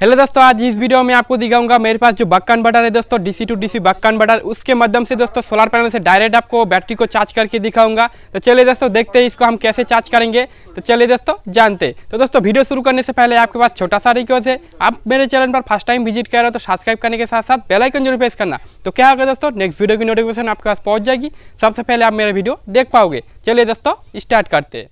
hello दोस्तों आज इस वीडियो में आपको दिखाऊंगा मेरे पास जो बक कन्वर्टर है दोस्तों DC to DC buck converter उसके माध्यम से दोस्तों सोलर पैनल से डायरेक्ट आपको बैटरी को चार्ज करके दिखाऊंगा तो चलिए दोस्तों देखते हैं इसको हम कैसे चार्ज करेंगे तो चलिए दोस्तों जानते तो दोस्तों वीडियो शुरू करने से पहले आपके पास छोटा सा रिक्वेस्ट है आप मेरे चैनल पर फर्स्ट टाइम विजिट कर रहे हो तो सब्सक्राइब करने के साथ साथ बेलाइकन जरूर प्रेस करना तो क्या होगा दोस्तों नेक्स्ट वीडियो की नोटिफिकेशन आपके पास पहुँच जाएगी सबसे पहले आप मेरा वीडियो देख पाओगे चलिए दोस्तों स्टार्ट करते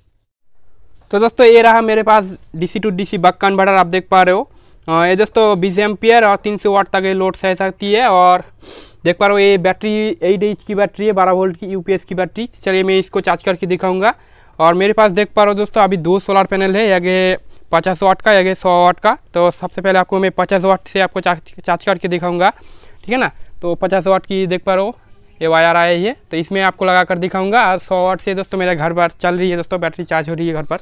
तो दोस्तों ये रहा मेरे पास D C to D C buck converter आप देख पा रहे हो हाँ, ये दोस्तों बीस पी और तीन सौ वाट तक ये लोड सह सकती है और देख पा रहे हो ये बैटरी एट एच की बैटरी है बारह वोल्ट की यूपीएस की बैटरी चलिए मैं इसको चार्ज करके दिखाऊंगा और मेरे पास देख पा रहे हो दोस्तों अभी दो सोलर पैनल है आगे पचास वाट का आगे सौ वाट का तो सबसे पहले आपको मैं पचास वाट से आपको चार्ज चार्ज करके दिखाऊँगा ठीक है ना तो पचास वाट की देख पा रहे हो ये वायर आया है तो इसमें आपको लगा कर दिखाऊँगा और सौ वाट से दोस्तों मेरे घर पर चल रही है दोस्तों बैटरी चार्ज हो रही है घर पर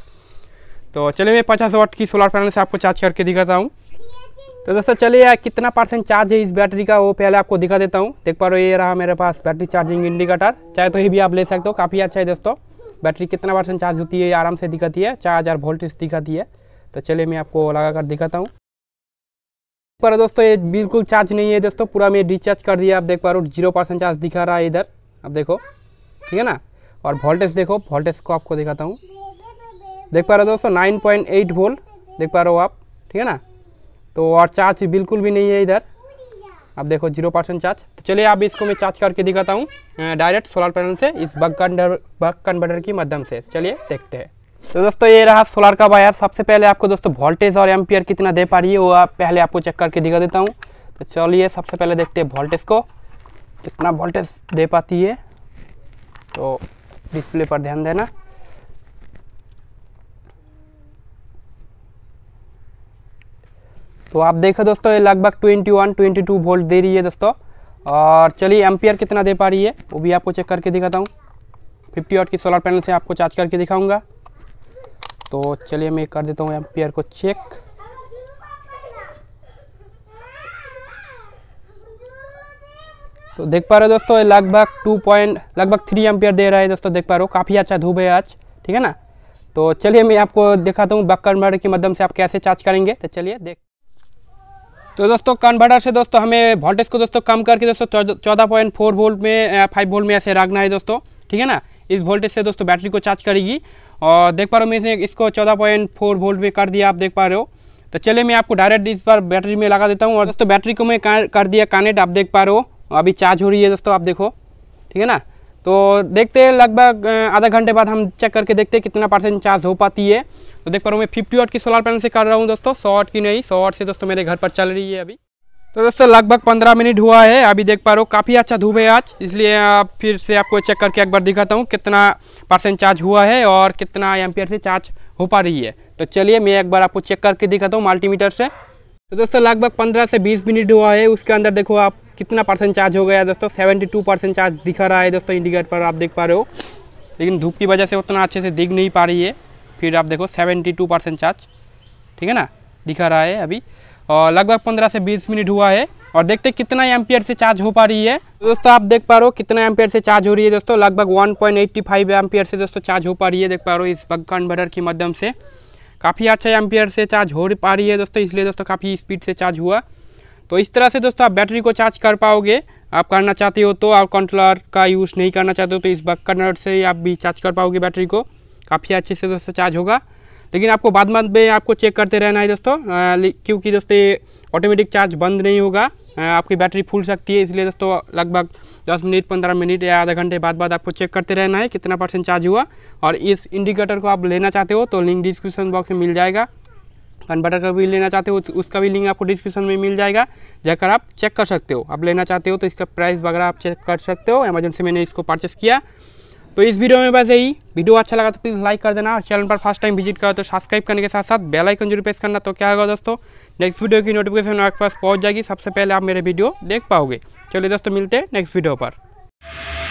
तो चलिए मैं पचास वाट की सोलर पैनल से आपको चार्ज करके दिखाता हूँ तो दोस्तों चलिए यार कितना परसेंट चार्ज है इस बैटरी का वो पहले आपको दिखा देता हूँ देख पा रहे हो ये रहा मेरे पास बैटरी चार्जिंग इंडिकेटर चाहे तो ये भी आप ले सकते हो काफ़ी अच्छा है दोस्तों बैटरी कितना परसेंट चार्ज होती है आराम से दिखाती है चार हज़ार वोल्टेज दिखाती है तो चलिए मैं आपको लगा कर दिखाता हूँ पर दोस्तों ये बिल्कुल चार्ज नहीं है दोस्तों पूरा मैं डिस्चार्ज कर दिया आप देख पा रहे हो जीरो परसेंट चार्ज दिखा रहा है इधर आप देखो ठीक है ना और वोल्टेज देखो वोल्टेज को आपको दिखाता हूँ देख पा रहे हो दोस्तों नाइन पॉइंट एट वोल्ट देख पा रहे हो आप ठीक है ना तो और चार्ज बिल्कुल भी नहीं है इधर अब देखो जीरो परसेंट चार्ज तो चलिए अब इसको मैं चार्ज करके दिखाता हूँ डायरेक्ट सोलर पैनल से इस बग कन्वर्टर बग कन्वर्टर की माध्यम से चलिए देखते हैं तो दोस्तों ये रहा सोलर का वायर सबसे पहले आपको दोस्तों वोल्टेज और एम्पियर कितना दे पा रही है वो आप पहले आपको चेक करके दिखा देता हूँ तो चलिए सबसे पहले देखते हैं वोल्टेज को कितना वोल्टेज दे पाती है तो डिस्प्ले पर ध्यान देना तो आप देखो दोस्तों ये लगभग 21 22 वोल्ट दे रही है दोस्तों और चलिए एम्पियर कितना दे पा रही है वो भी आपको चेक करके दिखाता हूँ फिफ्टी वाट की सोलर पैनल से आपको चार्ज करके दिखाऊँगा तो चलिए मैं कर देता हूँ एम्पियर को चेक तो देख पा रहे हो दोस्तों लगभग टू पॉइंट लगभग थ्री एम्पियर दे रहा है दोस्तों देख पा रहे हो काफ़ी अच्छा धूप है आज ठीक है ना तो चलिए मैं आपको दिखाता हूँ बक्कर कन्वर्टर के माध्यम से आप कैसे चार्ज करेंगे तो चलिए देख तो दोस्तों कन्वर्टर से दोस्तों हमें वोल्टेज को दोस्तों कम करके दोस्तों चौदह पॉइंट फोर वोल्ट में फाइव वोल्ट में ऐसे रखना है दोस्तों ठीक है ना इस वोल्टेज से दोस्तों बैटरी को चार्ज करेगी और देख पा रहे हो मैंने इसको चौदह पॉइंट फोर वोल्ट में कर दिया आप देख पा रहे हो तो चलिए मैं आपको डायरेक्ट इस बार बैटरी में लगा देता हूँ और दोस्तों बैटरी को मैं कर दिया कनेक्ट आप देख पा रहे हो अभी चार्ज हो रही है दोस्तों आप देखो ठीक है ना तो देखते हैं लगभग आधा घंटे बाद हम चेक करके देखते हैं कितना परसेंट चार्ज हो पाती है तो देख पा रहा हूँ मैं फिफ्टी वाट की सोलर पैनल से कर रहा हूँ दोस्तों सौ की नहीं सौ से दोस्तों मेरे घर पर चल रही है अभी तो दोस्तों लगभग पंद्रह मिनट हुआ है अभी देख पा रहे हो काफ़ी अच्छा धूप है आज इसलिए आप फिर से आपको चेक करके एक बार दिखाता हूँ कितना परसेंट चार्ज हुआ है और कितना एम से चार्ज हो पा रही है तो चलिए मैं एक बार आपको चेक करके दिखाता हूँ मल्टीमीटर से तो दोस्तों लगभग पंद्रह से बीस मिनट हुआ है उसके अंदर देखो आप कितना परसेंट चार्ज हो गया है दोस्तों टू परसेंट चार्ज दिखा रहा है दोस्तों इंडिकेटर पर आप देख पा रहे हो लेकिन धूप की वजह से उतना अच्छे से दिख नहीं पा रही है फिर आप देखो सेवेंटी टू परसेंट चार्ज ठीक है ना दिखा रहा है अभी और लगभग पंद्रह से बीस मिनट हुआ है और देखते कितना एम्पियर से चार्ज हो पा रही है दोस्तों आप देख पा रहे हो कितना एम्पियर से चार्ज हो रही है दोस्तों लगभग वन पॉइंट से दोस्तों चार्ज हो पा रही है देख पा रहे हो इस बग कन्वर्टर के माध्यम से काफ़ी अच्छा एम्पियर से चार्ज हो पा रही है दोस्तों इसलिए दोस्तों काफ़ी स्पीड से चार्ज हुआ तो इस तरह से दोस्तों आप बैटरी को चार्ज कर पाओगे आप करना चाहते हो तो आप कंट्रोलर का यूज़ नहीं करना चाहते हो तो इस बक कनर से आप भी चार्ज कर पाओगे बैटरी को काफ़ी अच्छे से दोस्तों चार्ज होगा लेकिन आपको बाद में आपको चेक करते रहना है दोस्तों क्योंकि दोस्तों ऑटोमेटिक चार्ज बंद नहीं होगा आपकी बैटरी फूल सकती है इसलिए दोस्तों लगभग 10 मिनट 15 मिनट या आधा घंटे बाद बाद आपको चेक करते रहना है कितना परसेंट चार्ज हुआ और इस इंडिकेटर को आप लेना चाहते हो तो लिंक डिस्क्रिप्शन बॉक्स में मिल जाएगा कन्वर्टर का भी लेना चाहते हो तो उसका भी लिंक आपको डिस्क्रिप्शन में मिल जाएगा जाकर आप चेक कर सकते हो आप लेना चाहते हो तो इसका प्राइस वगैरह आप चेक कर सकते हो अमेजन से मैंने इसको परचेस किया तो इस वीडियो में बस यही वीडियो अच्छा लगा तो प्लीज़ लाइक कर देना और चैनल पर फर्स्ट टाइम विजिट करो तो सब्सक्राइब करने के साथ साथ बेल आइकन जरूर प्रेस करना तो क्या होगा दोस्तों नेक्स्ट वीडियो की नोटिफिकेशन आपके पास पहुंच जाएगी सबसे पहले आप मेरे वीडियो देख पाओगे चलिए दोस्तों मिलते हैं नेक्स्ट वीडियो पर